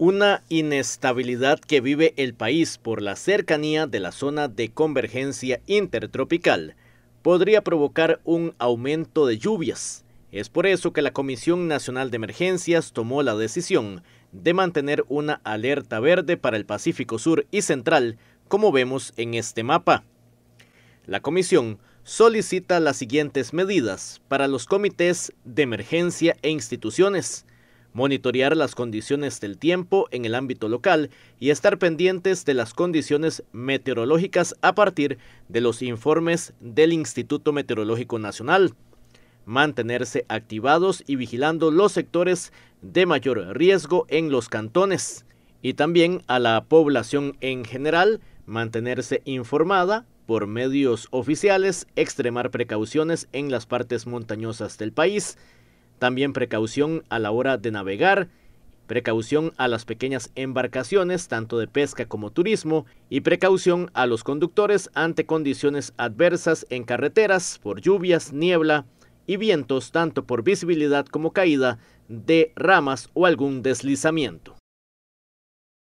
Una inestabilidad que vive el país por la cercanía de la zona de convergencia intertropical podría provocar un aumento de lluvias. Es por eso que la Comisión Nacional de Emergencias tomó la decisión de mantener una alerta verde para el Pacífico Sur y Central, como vemos en este mapa. La comisión solicita las siguientes medidas para los comités de emergencia e instituciones – monitorear las condiciones del tiempo en el ámbito local y estar pendientes de las condiciones meteorológicas a partir de los informes del Instituto Meteorológico Nacional, mantenerse activados y vigilando los sectores de mayor riesgo en los cantones y también a la población en general mantenerse informada por medios oficiales, extremar precauciones en las partes montañosas del país, también precaución a la hora de navegar, precaución a las pequeñas embarcaciones, tanto de pesca como turismo, y precaución a los conductores ante condiciones adversas en carreteras por lluvias, niebla y vientos, tanto por visibilidad como caída de ramas o algún deslizamiento.